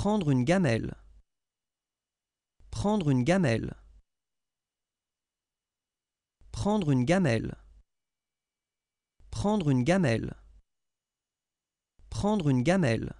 Prendre une gamelle. Prendre une gamelle. Prendre une gamelle. Prendre une gamelle. Prendre une gamelle.